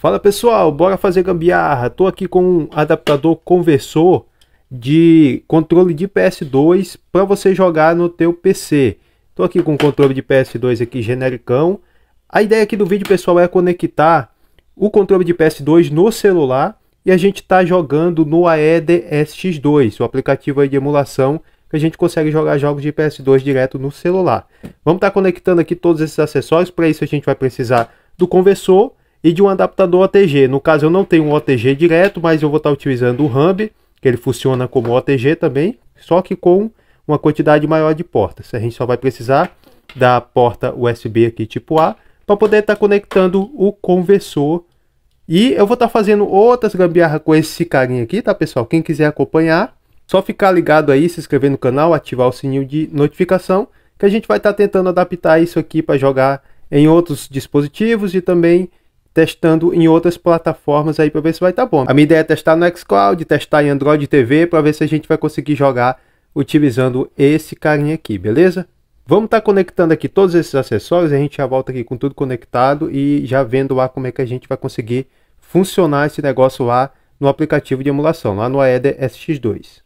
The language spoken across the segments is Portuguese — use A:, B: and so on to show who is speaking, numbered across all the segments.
A: Fala pessoal, bora fazer gambiarra. Tô aqui com um adaptador conversor de controle de PS2 para você jogar no teu PC. Tô aqui com o controle de PS2 aqui genericão. A ideia aqui do vídeo, pessoal, é conectar o controle de PS2 no celular e a gente tá jogando no AED SX2, o aplicativo de emulação que a gente consegue jogar jogos de PS2 direto no celular. Vamos estar tá conectando aqui todos esses acessórios, para isso a gente vai precisar do conversor e de um adaptador OTG. No caso, eu não tenho um OTG direto, mas eu vou estar utilizando o Ramb que ele funciona como OTG também, só que com uma quantidade maior de portas. A gente só vai precisar da porta USB aqui tipo A para poder estar conectando o conversor. E eu vou estar fazendo outras gambiarra com esse carinha aqui, tá pessoal? Quem quiser acompanhar, só ficar ligado aí, se inscrever no canal, ativar o sininho de notificação, que a gente vai estar tentando adaptar isso aqui para jogar em outros dispositivos e também testando em outras plataformas aí para ver se vai estar tá bom. A minha ideia é testar no xCloud, testar em Android TV para ver se a gente vai conseguir jogar utilizando esse carinha aqui, beleza? Vamos estar tá conectando aqui todos esses acessórios, a gente já volta aqui com tudo conectado e já vendo lá como é que a gente vai conseguir funcionar esse negócio lá no aplicativo de emulação, lá no AEDER SX2.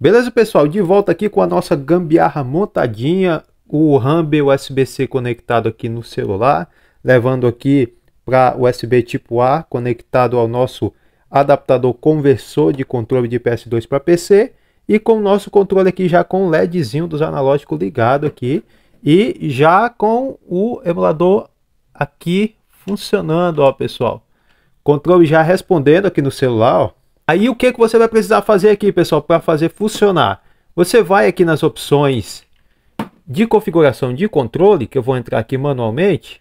A: Beleza, pessoal? De volta aqui com a nossa gambiarra montadinha, o RAM USB-C conectado aqui no celular, levando aqui para USB tipo A conectado ao nosso adaptador conversor de controle de PS2 para PC e com o nosso controle aqui já com o LEDzinho dos analógicos ligado aqui e já com o emulador aqui funcionando, ó pessoal. Controle já respondendo aqui no celular, ó. Aí o que, que você vai precisar fazer aqui, pessoal, para fazer funcionar? Você vai aqui nas opções de configuração de controle, que eu vou entrar aqui manualmente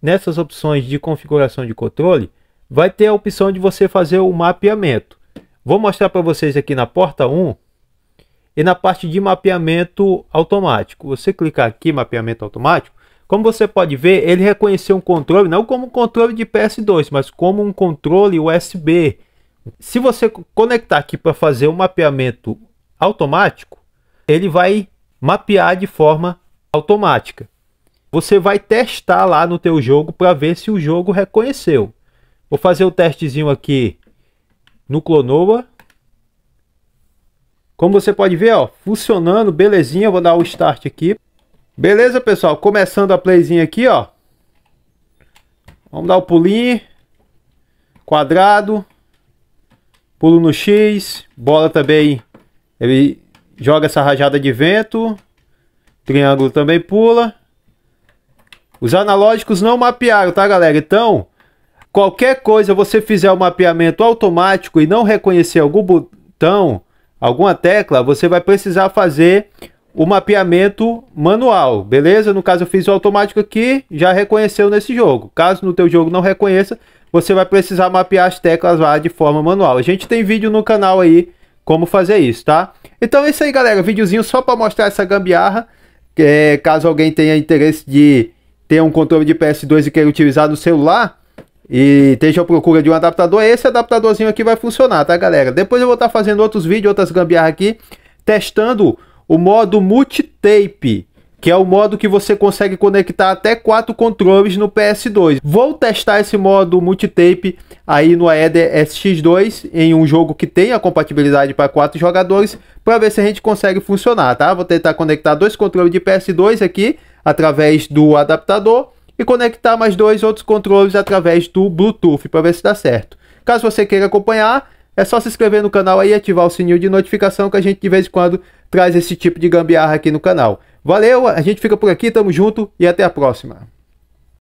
A: nessas opções de configuração de controle, vai ter a opção de você fazer o mapeamento. Vou mostrar para vocês aqui na porta 1 e na parte de mapeamento automático. Você clicar aqui, mapeamento automático, como você pode ver, ele reconheceu um controle, não como um controle de PS2, mas como um controle USB. Se você conectar aqui para fazer o um mapeamento automático, ele vai mapear de forma automática você vai testar lá no teu jogo para ver se o jogo reconheceu. Vou fazer o um testezinho aqui no Clonoa. Como você pode ver, ó, funcionando, belezinha. Vou dar o start aqui. Beleza, pessoal? Começando a playzinha aqui, ó. Vamos dar o um pulinho. Quadrado. Pulo no X. Bola também. Ele joga essa rajada de vento. Triângulo também pula. Os analógicos não mapearam, tá, galera? Então, qualquer coisa, você fizer o mapeamento automático e não reconhecer algum botão, alguma tecla, você vai precisar fazer o mapeamento manual, beleza? No caso eu fiz o automático aqui, já reconheceu nesse jogo. Caso no teu jogo não reconheça, você vai precisar mapear as teclas lá de forma manual. A gente tem vídeo no canal aí como fazer isso, tá? Então é isso aí, galera. Videozinho só para mostrar essa gambiarra. É, caso alguém tenha interesse de ter um controle de PS2 e queira utilizar no celular e esteja à procura de um adaptador, é esse adaptadorzinho aqui vai funcionar, tá galera? Depois eu vou estar tá fazendo outros vídeos, outras gambiarras aqui, testando o modo multitape, que é o modo que você consegue conectar até quatro controles no PS2. Vou testar esse modo multitape aí no AED SX2 em um jogo que tenha compatibilidade para quatro jogadores, para ver se a gente consegue funcionar, tá? Vou tentar conectar dois controles de PS2 aqui através do adaptador e conectar mais dois outros controles através do Bluetooth para ver se dá certo. Caso você queira acompanhar, é só se inscrever no canal e ativar o sininho de notificação que a gente de vez em quando traz esse tipo de gambiarra aqui no canal. Valeu, a gente fica por aqui, tamo junto e até a próxima.